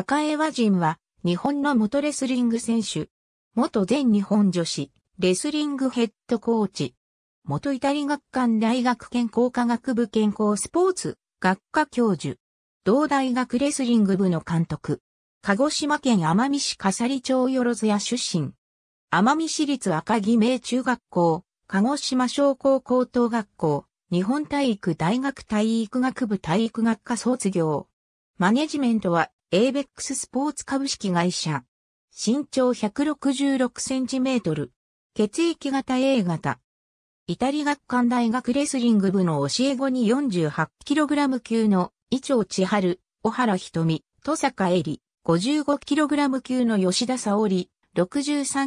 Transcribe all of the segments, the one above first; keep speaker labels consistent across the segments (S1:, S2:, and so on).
S1: 栄和人は、日本の元レスリング選手。元全日本女子、レスリングヘッドコーチ。元イタリ学館大学健康科学部健康スポーツ、学科教授。同大学レスリング部の監督。鹿児島県奄美市笠利町よろずや出身。奄美市立赤木名中学校、鹿児島商工高等学校、日本体育大学体育学部体育学科卒業。マネジメントはエーベックススポーツ株式会社。身長166センチメートル。血液型 A 型。イタリ学館大学レスリング部の教え子に4 8ラム級の伊調千春、小原瞳、戸坂恵里、5 5ラム級の吉田沙織、6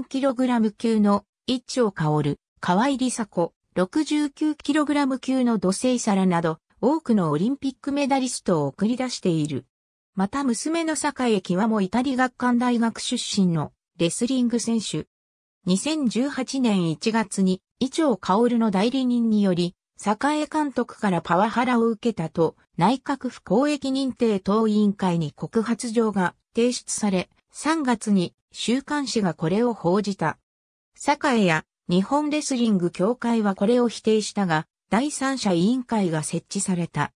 S1: 3ラム級の調香薫、河合里沙子、6 9ラム級の土星皿など、多くのオリンピックメダリストを送り出している。また娘の坂井和もイタリ学館大学出身のレスリング選手。2018年1月に、伊調薫の代理人により、坂江監督からパワハラを受けたと、内閣府公益認定党委員会に告発状が提出され、3月に週刊誌がこれを報じた。坂江や日本レスリング協会はこれを否定したが、第三者委員会が設置された。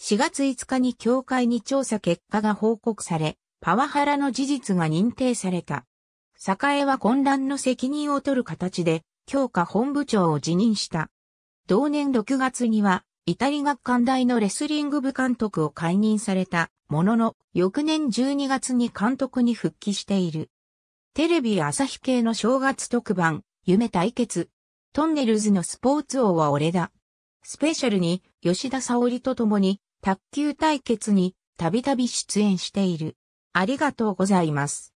S1: 4月5日に協会に調査結果が報告され、パワハラの事実が認定された。栄は混乱の責任を取る形で、強化本部長を辞任した。同年6月には、イタリ学館大のレスリング部監督を解任されたものの、翌年12月に監督に復帰している。テレビ朝日系の正月特番、夢対決。トンネルズのスポーツ王は俺だ。スペシャルに吉田沙織と共に卓球対決にたびたび出演している。ありがとうございます。